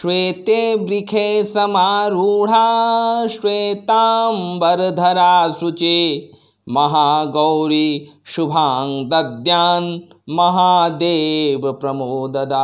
श्वेते वृखे समारूढ़ा श्वेतांबरधरा शुचे Mahagauri शुभां दद्यान् Mahadev प्रमोददा